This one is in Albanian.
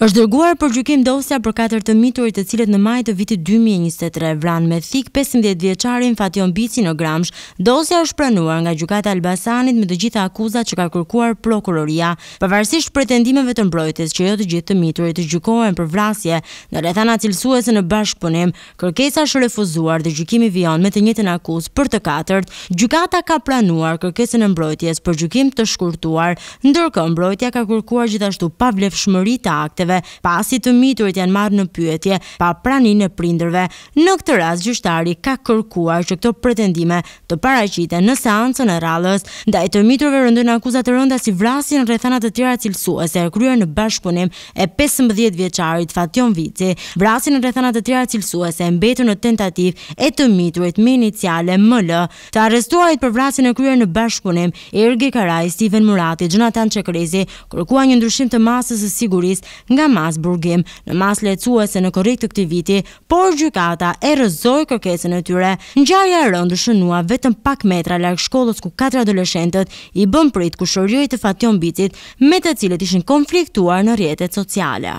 është dërguar për gjykim dosja për katër të miturit të cilët në maj të vitit 2023 vranë me thik 15 vjeçarin Fation Bici në Gramsh. Dosja është pranuar nga gjykata e Elbasanit me të gjitha akuzat që ka kërkuar prokuroria, pavarësisht pretendimeve të mbrojtjes që jo të gjithë të miturit të gjykohen për vrasje në rrethana cilësuese në bashkëpunim. Kërkesa është refuzuar dhe gjykimi vijon me të njëjtën akuzë për të katërt. Gjykata ka pranuar kërkesën e mbrojtjes për gjykim të shkurtuar, ndërkohë mbrojtja ka kërkuar gjithashtu pavlefshmëri të akteve prindërve, pasi të miturit janë marrë në pyetje pa praninë e prindërve. Në këtë rast gjyqtari ka kërkuar që këto pretendime të paraqiten në seancën e rallës, ndaj të miturve rëndën akuzat e rënda si në rrethana të tjera cilësuese e kryer në bashkëpunim e 15 vjeçarit Fation Vici. në rrethana të tjera cilësuese mbetur në tentativ e të miturit me iniciale ML. Të arestuajt për vrasin e kryer në bashkëpunim Ergi Karaj, Steven Murati, Jonathan Çekrezi kërkuan një ndryshim të masës së sigurisë nga mas burgim në mas lecuese në korik të këti viti, por gjykata e rëzoj kërkesën e tyre. Në gjarja rëndë shënua vetëm pak metra lërg shkollës ku 4 adolescentët i bën prit ku shërjoj të fation bitit me të cilët ishin konfliktuar në rjetet sociale.